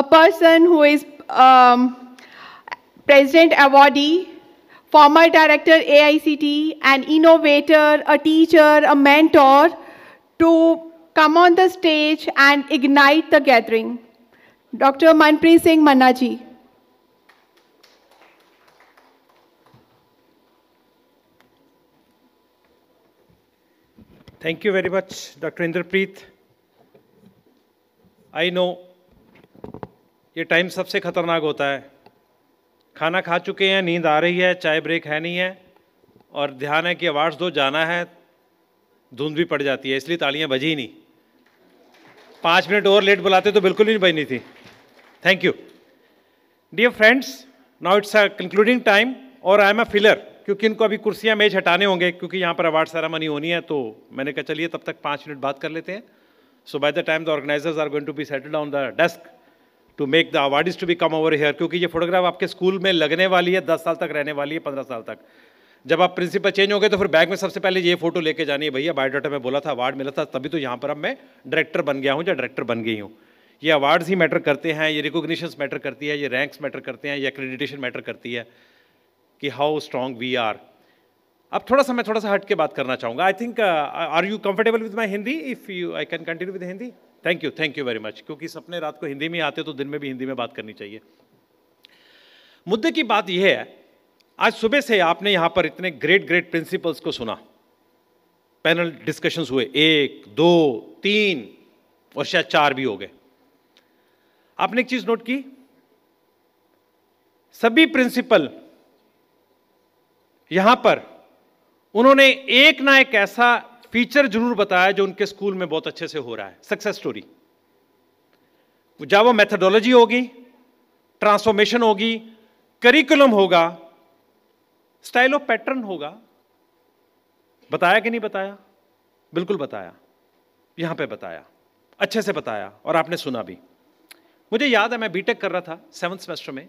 a person who is um, president awardee, former director AICT, an innovator, a teacher, a mentor, to come on the stage and ignite the gathering. Dr. Manpreet Singh Manaji. Thank you very much, Dr. Indrapreet. I know ये time सबसे ख़तरनाक होता है खाना खा चुके हैं नींद आ रही है चाय ब्रेक है नहीं है और ध्यान है कि आवाज़ दो तो जाना है धुंध भी पड़ जाती है इसलिए तालियां बजी ही नहीं पाँच मिनट और लेट बुलाते तो बिल्कुल ही नहीं बजनी थी thank you dear friends now it's a concluding time और आई एम अ फिलर क्योंकि इनको अभी कुर्सियां मेज हटाने होंगे क्योंकि यहाँ पर अवार्ड सेरामनी होनी है तो मैंने कहा चलिए तब तक पाँच मिनट बात कर लेते हैं so by the time the organisers are going to be settle on the desk to make the award to be come over here क्योंकि ये फोटोग्राफ आपके स्कूल में लगने वाली है दस साल तक रहने वाली है पंद्रह साल तक जब आप प्रिंसिपल चेंज हो गए तो फिर बैग में सबसे पहले ये फोटो लेके जानी है भैया बायोडाटा में बोला था अवार्ड मिला था तभी तो यहाँ पर अब मैं डायरेक्टर बन गया हूँ या डायरेक्टर बन गई हूँ ये अवार्ड्स ही मैटर करते हैं ये रिकोगनीशन मैटर करती है ये रैंक्स मैटर करते हैं ये क्रेडिटेशन मैटर करती है कि हाउ स्ट्रांग वी आर अब थोड़ा सा मैं थोड़ा सा हट के बात करना चाहूँगा I think are you comfortable with my Hindi if you I can continue with Hindi thank you thank you very much क्योंकि सपने रात को हिंदी में आते तो दिन में भी हिंदी में बात करनी चाहिए मुद्दे की बात यह है आज सुबह से आपने यहां पर इतने ग्रेट ग्रेट प्रिंसिपल्स को सुना पैनल डिस्कशंस हुए एक दो तीन और शायद चार भी हो गए आपने एक चीज नोट की सभी प्रिंसिपल यहां पर उन्होंने एक ना एक ऐसा फीचर जरूर बताया जो उनके स्कूल में बहुत अच्छे से हो रहा है सक्सेस स्टोरी जावा मेथडोलॉजी होगी ट्रांसफॉर्मेशन होगी करिकुलम होगा स्टाइल ऑफ पैटर्न होगा बताया कि नहीं बताया बिल्कुल बताया यहां पे बताया अच्छे से बताया और आपने सुना भी मुझे याद है मैं बीटेक कर रहा था सेवन्थ सेमेस्टर में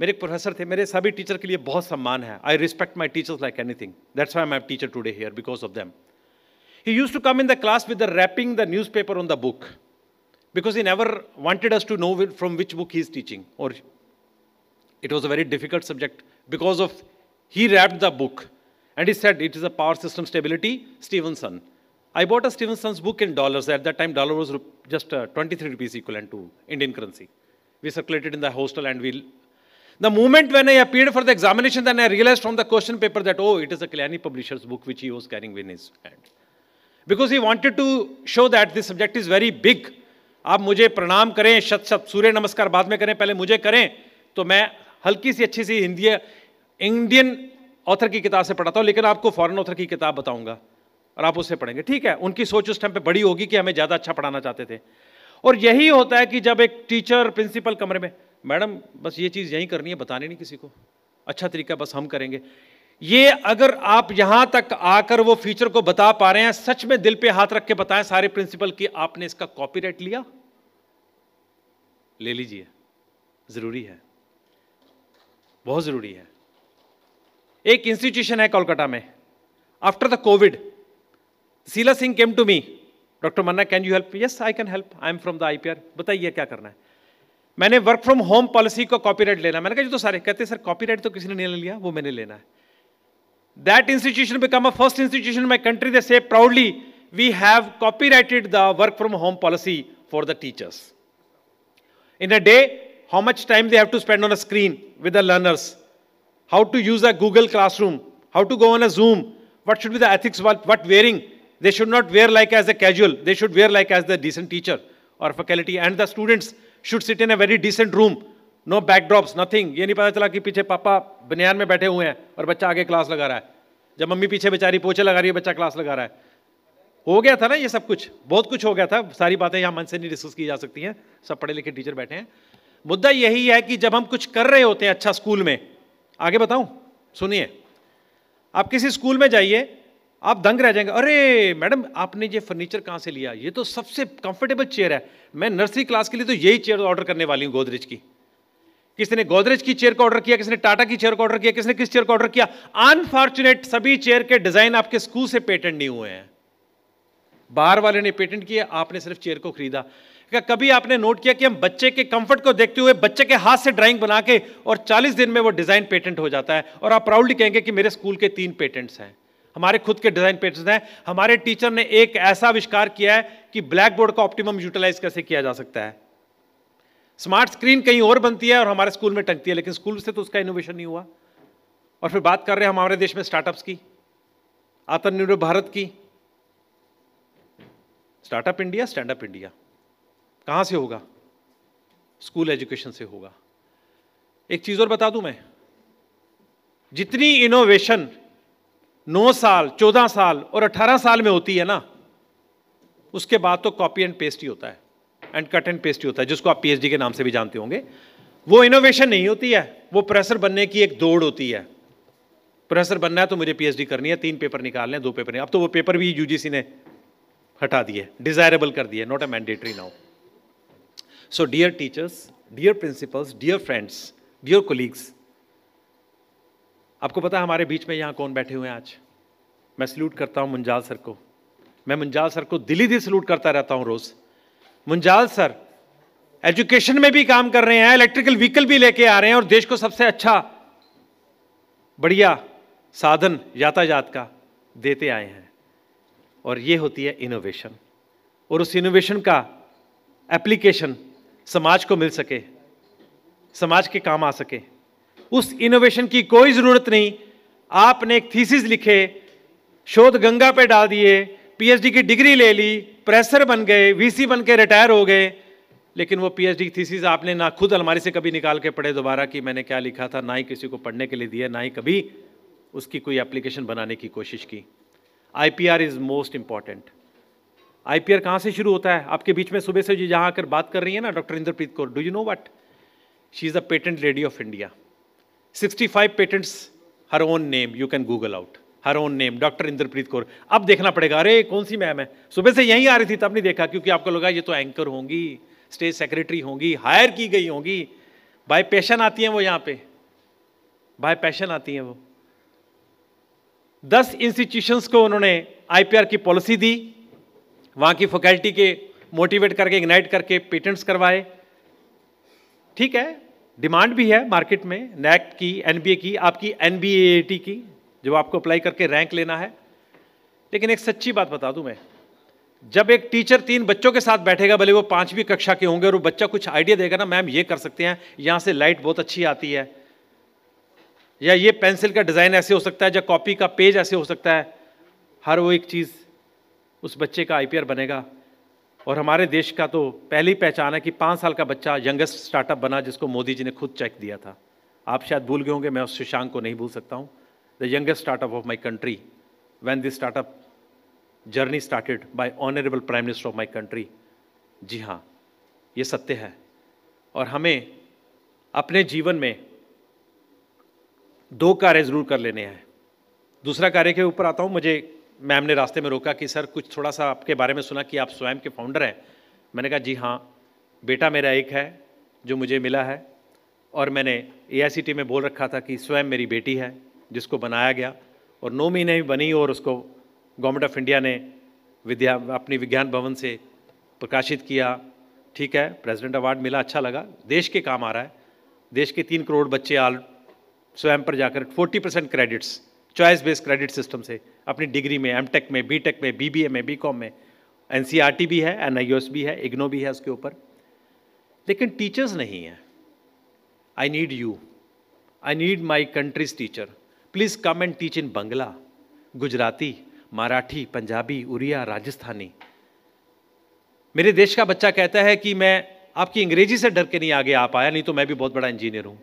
मेरे एक प्रोफेसर थे मेरे सभी टीचर के लिए बहुत सम्मान है I respect my teachers like anything that's why my teacher today here because of them He used to come in the class with the wrapping the newspaper on the book because he never wanted us to know from which book he's teaching. Or it was a very difficult subject because of he wrapped the book and he said it is a power system stability, Stevenson. I bought a Stevenson's book in dollars. At that time, dollar was just uh, 23 rupees equivalent to Indian currency. We circulated in the hostel and we... The moment when I appeared for the examination, then I realized from the question paper that, oh, it is a Kalyani publisher's book which he was carrying in his hand. Because he wanted to show that this subject is very big आप मुझे प्रणाम करें शत शत सूर्य नमस्कार बाद में करें पहले मुझे करें तो मैं हल्की सी अच्छी सी हिंदी इंडियन ऑथर की किताब से पढ़ाता हूँ लेकिन आपको फॉरेन ऑथर की किताब बताऊंगा और आप उससे पढ़ेंगे ठीक है उनकी सोच उस टाइम पे बड़ी होगी कि हमें ज़्यादा अच्छा पढ़ाना चाहते थे और यही होता है कि जब एक टीचर प्रिंसिपल कमरे में मैडम बस ये चीज़ यहीं करनी है बताने नहीं किसी को अच्छा तरीका बस हम करेंगे ये अगर आप यहां तक आकर वो फीचर को बता पा रहे हैं सच में दिल पे हाथ रख के बताएं सारे प्रिंसिपल कि आपने इसका कॉपीराइट लिया ले लीजिए जरूरी है बहुत जरूरी है एक इंस्टीट्यूशन है कोलकाता में after the covid Sheela Singh came to me doctor Manna can you help yes I can help I am from the IPR बताइए क्या करना है मैंने वर्क फ्रॉम होम पॉलिसी का कॉपीराइट लेना मैंने कहा जो तो सारे कहते सर कॉपीराइट तो किसी ने नहीं लिया वो मैंने लेना है That institution become a first institution in my country. They say proudly, we have copyrighted the work from home policy for the teachers. In a day, how much time they have to spend on a screen with the learners, how to use a Google Classroom, how to go on a Zoom, what should be the ethics, what, what wearing. They should not wear like as a casual, they should wear like as the decent teacher or faculty and the students should sit in a very decent room no backdrops nothing ये नहीं पता चला कि पीछे पापा बनियान में बैठे हुए हैं और बच्चा आगे क्लास लगा रहा है जब मम्मी पीछे बेचारी पोछे लगा रही है बच्चा क्लास लगा रहा है हो गया था ना ये सब कुछ बहुत कुछ हो गया था सारी बातें यहाँ मन से नहीं डिस्कस की जा सकती हैं सब पढ़े लिखे टीचर बैठे हैं मुद्दा यही है कि जब हम कुछ कर रहे होते हैं अच्छा स्कूल में आगे बताऊं सुनिए आप किसी स्कूल में जाइए आप दंग रह जाएंगे अरे मैडम आपने ये फर्नीचर कहाँ से लिया ये तो सबसे कंफर्टेबल चेयर है मैं नर्सरी क्लास के लिए तो यही चेयर ऑर्डर करने वाली हूँ गोदरेज की किसी ने गोदरेज की चेयर का ऑर्डर किया किसी ने टाटा की चेयर का ऑर्डर किया किसी ने किस चेयर का ऑर्डर किया अनफॉर्चुनेट सभी चेयर के डिजाइन आपके स्कूल से पेटेंट नहीं हुए हैं बाहर वाले ने पेटेंट किया आपने सिर्फ चेयर को खरीदा कभी आपने नोट किया कि हम बच्चे के कंफर्ट को देखते हुए बच्चे के हाथ से ड्राइंग बना के और 40 दिन में वो डिज़ाइन पेटेंट हो जाता है और आप प्राउडली कहेंगे कि मेरे स्कूल के तीन पेटेंट्स हैं हमारे खुद के डिज़ाइन पेटेंट्स हैं हमारे टीचर ने एक ऐसा आविष्कार किया है कि ब्लैक बोर्ड का ऑप्टिमम यूटिलाइज कैसे किया जा सकता है स्मार्ट स्क्रीन कहीं और बनती है और हमारे स्कूल में टंगती है लेकिन स्कूल से तो उसका इनोवेशन नहीं हुआ और फिर बात कर रहे हैं हमारे देश में स्टार्टअप्स की आत्मनिर्भर भारत की startup India stand up India कहाँ से होगा स्कूल एजुकेशन से होगा एक चीज़ और बता दूं मैं जितनी इनोवेशन 9 साल 14 साल और 18 साल में होती है ना उसके बाद तो कॉपी एंड पेस्ट ही होता है एंड कट एंड पेस्ट होता है जिसको आप पीएचडी के नाम से भी जानते होंगे वो इनोवेशन नहीं होती है वो प्रोफेसर बनने की एक दौड़ होती है प्रोफेसर बनना है तो मुझे पीएचडी करनी है तीन पेपर निकालने दो पेपर अब तो वो पेपर भी यूजीसी ने हटा दिए डिजायरेबल कर दिए not a mandatory now so dear teachers dear principals dear friends dear colleagues आपको पता है हमारे बीच में यहाँ कौन बैठे हुए हैं आज मैं सल्यूट करता हूँ मुंजाल सर को मैं मुंजाल सर को दिली दिल सल्यूट करता रहता हूँ रोज़ मुंजाल सर एजुकेशन में भी काम कर रहे हैं इलेक्ट्रिकल व्हीकल भी लेके आ रहे हैं और देश को सबसे अच्छा बढ़िया साधन यातायात का देते आए हैं और ये होती है इनोवेशन और उस इनोवेशन का एप्लीकेशन समाज को मिल सके समाज के काम आ सके उस इनोवेशन की कोई ज़रूरत नहीं आपने एक थीसिस लिखे शोध गंगा पे डाल दिए पीएचडी की डिग्री ले ली प्रेसर बन गए वीसी बन के रिटायर हो गए लेकिन वो पीएचडी थीसिस आपने ना खुद अलमारी से कभी निकाल के पढ़े दोबारा कि मैंने क्या लिखा था ना ही किसी को पढ़ने के लिए दिया ना ही कभी उसकी कोई एप्लीकेशन बनाने की कोशिश की IPR is most important IPR कहाँ से शुरू होता है आपके बीच में सुबह से जो जहाँ आकर बात कर रही है ना doctor Indrapreet Kaur do you know what she is a patent lady of India 65 patents her own name you can google out her own name doctor Indrapreet Kaur अब देखना पड़ेगा अरे कौन सी मैम है सुबह से यहीं आ रही थी तब नहीं देखा क्योंकि आपको लगा ये तो एंकर होंगी स्टेज सेक्रेटरी होंगी हायर की गई होंगी बाय पैशन आती हैं वो यहाँ पे बाय पैशन आती हैं वो दस इंस्टीट्यूशंस को उन्होंने आईपीआर की पॉलिसी दी वहाँ की फैकल्टी के मोटिवेट करके इग्नाइट करके पेटेंट्स करवाए ठीक है डिमांड भी है मार्केट में नैक की एनबीए की आपकी एनबीएटी की जो आपको अप्लाई करके रैंक लेना है लेकिन एक सच्ची बात बता दूं मैं जब एक टीचर तीन बच्चों के साथ बैठेगा भले वो पांचवी कक्षा के होंगे और वो बच्चा कुछ आइडिया देगा ना मैम ये कर सकते हैं यहाँ से लाइट बहुत अच्छी आती है या ये पेंसिल का डिज़ाइन ऐसे हो सकता है या कॉपी का पेज ऐसे हो सकता है हर वो एक चीज़ उस बच्चे का आईपीआर बनेगा और हमारे देश का तो पहली पहचान है कि पाँच साल का बच्चा यंगेस्ट स्टार्टअप बना जिसको मोदी जी ने खुद चेक दिया था आप शायद भूल गए होंगे मैं उस शशांक को नहीं भूल सकता हूँ the youngest startup of my country, when this startup journey started by honorable prime minister of my country जी हाँ ये सत्य है और हमें अपने जीवन में दो कार्य ज़रूर कर लेने हैं दूसरा कार्य के ऊपर आता हूँ मुझे मैम ने रास्ते में रोका कि सर कुछ थोड़ा सा आपके बारे में सुना कि आप स्वयं के फाउंडर हैं मैंने कहा जी हाँ बेटा मेरा एक है जो मुझे मिला है और मैंने ए में बोल रखा था कि स्वयं मेरी बेटी है जिसको बनाया गया और नौ महीने भी बनी और उसको गवर्नमेंट ऑफ इंडिया ने विद्या अपनी विज्ञान भवन से प्रकाशित किया ठीक है प्रेसिडेंट अवार्ड मिला अच्छा लगा देश के काम आ रहा है देश के तीन करोड़ बच्चे आल स्वयं पर जाकर 40 percent credits choice based credit system से अपनी डिग्री में एम टेक में बी टेक में बी बी ए में बी कॉम में एन सी आर टी भी है एन आई ओ एस भी है इग्नो भी है उसके ऊपर लेकिन टीचर्स नहीं हैं I need you I need my country's teacher please come and teach in Bangla Gujarati Marathi Punjabi Odia Rajasthani मेरे देश का बच्चा कहता है कि मैं आपकी अंग्रेजी से डर के नहीं आगे आ पाया नहीं तो मैं भी बहुत बड़ा इंजीनियर हूँ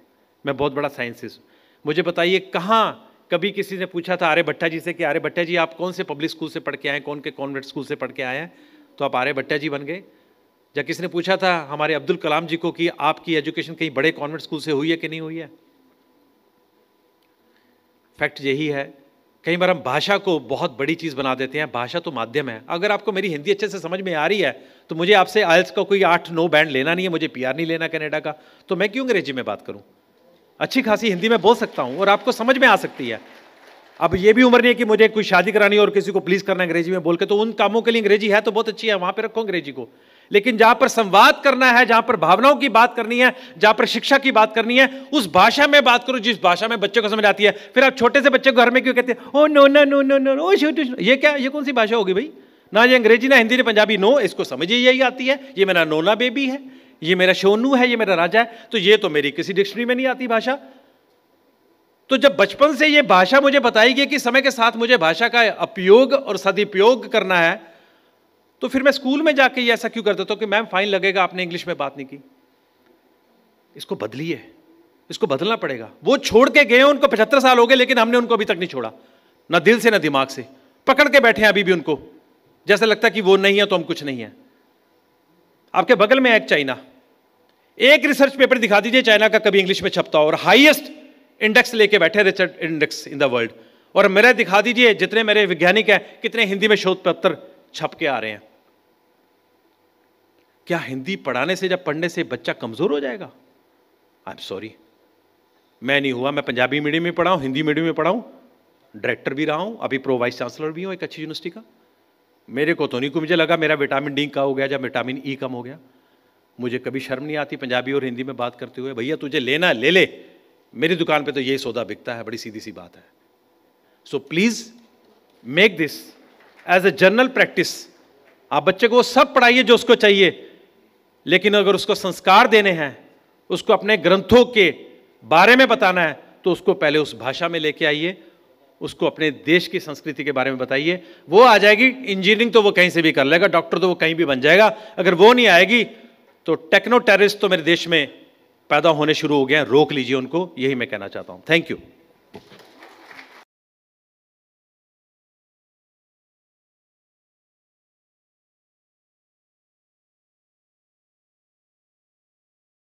मैं बहुत बड़ा साइंसिस्ट हूँ मुझे बताइए कहाँ कभी किसी ने पूछा था आर्य भट्टा जी से कि आर्य भट्टा जी आप कौन से पब्लिक स्कूल से पढ़ के आए हैं कौन के कॉन्वेंट स्कूल से पढ़ के आए हैं तो आप आर्य भट्टा जी बन गए या किसी ने पूछा था हमारे अब्दुल कलाम जी को कि आपकी एजुकेशन कहीं बड़े कॉन्वेंट स्कूल से हुई है कि नहीं हुई है फैक्ट यही है कई बार हम भाषा को बहुत बड़ी चीज़ बना देते हैं भाषा तो माध्यम है अगर आपको मेरी हिंदी अच्छे से समझ में आ रही है तो मुझे आपसे आयल्स का कोई आठ नौ बैंड लेना नहीं है मुझे पीआर नहीं लेना कनाडा का तो मैं क्यों अंग्रेजी में बात करूं अच्छी खासी हिंदी में बोल सकता हूं और आपको समझ में आ सकती है अब ये भी उम्र नहीं है कि मुझे कोई शादी करानी और किसी को प्लीज़ करना अंग्रेजी में बोल के तो उन कामों के लिए अंग्रेजी है तो बहुत अच्छी है वहाँ पर रखो अंग्रेजी को लेकिन जहां पर संवाद करना है जहां पर भावनाओं की बात करनी है जहां पर शिक्षा की बात करनी है उस भाषा में बात करो जिस भाषा में बच्चे को समझ आती है फिर आप छोटे से बच्चे को घर में क्यों कहते हैं oh no no no no no oh ये क्या ये कौन सी भाषा होगी भाई ना ये अंग्रेजी ना हिंदी ना पंजाबी नो इसको समझ यही आती है ये मेरा नोना बेबी है ये मेरा शोनू है ये मेरा राजा है तो ये तो मेरी किसी डिक्शनरी में नहीं आती भाषा तो जब बचपन से ये भाषा मुझे बताई गई कि समय के साथ मुझे भाषा का उपयोग और सदुपयोग करना है तो फिर मैं स्कूल में जाके ये ऐसा क्यों कर देता हूं कि मैम फाइन लगेगा आपने इंग्लिश में बात नहीं की इसको बदलिए इसको बदलना पड़ेगा वो छोड़ के गए उनको पचहत्तर साल हो गए लेकिन हमने उनको अभी तक नहीं छोड़ा ना दिल से ना दिमाग से पकड़ के बैठे हैं अभी भी उनको जैसे लगता कि वो नहीं है तो हम कुछ नहीं है आपके बगल में है चाइना एक रिसर्च पेपर दिखा दीजिए चाइना का कभी इंग्लिश में छपता हो और हाईएस्ट इंडेक्स लेके बैठे research index in the world और मेरा दिखा दीजिए जितने मेरे वैज्ञानिक हैं कितने हिंदी में शोध पत्र छप के आ रहे हैं क्या हिंदी पढ़ाने से या पढ़ने से बच्चा कमज़ोर हो जाएगा आई एम सॉरी मैं नहीं हुआ मैं पंजाबी मीडियम में पढ़ाऊँ हिंदी मीडियम में पढ़ाऊँ डायरेक्टर भी रहा हूँ अभी प्रो वाइस चांसलर भी हूँ एक अच्छी यूनिवर्सिटी का मेरे को तो नहीं को मुझे लगा मेरा विटामिन डी का हो गया या विटामिन ई कम हो गया मुझे कभी शर्म नहीं आती पंजाबी और हिंदी में बात करते हुए भैया तुझे लेना ले ले मेरी दुकान पे तो यही सौदा बिकता है बड़ी सीधी सी बात है so please make this as a general practice आप बच्चे को वो सब पढ़ाइए जो उसको चाहिए लेकिन अगर उसको संस्कार देने हैं उसको अपने ग्रंथों के बारे में बताना है तो उसको पहले उस भाषा में लेके आइए उसको अपने देश की संस्कृति के बारे में बताइए वो आ जाएगी इंजीनियरिंग तो वो कहीं से भी कर लेगा डॉक्टर तो वो कहीं भी बन जाएगा अगर वो नहीं आएगी तो टेक्नो टेररिस्ट तो मेरे देश में पैदा होने शुरू हो गए हैं रोक लीजिए उनको यही मैं कहना चाहता हूँ थैंक यू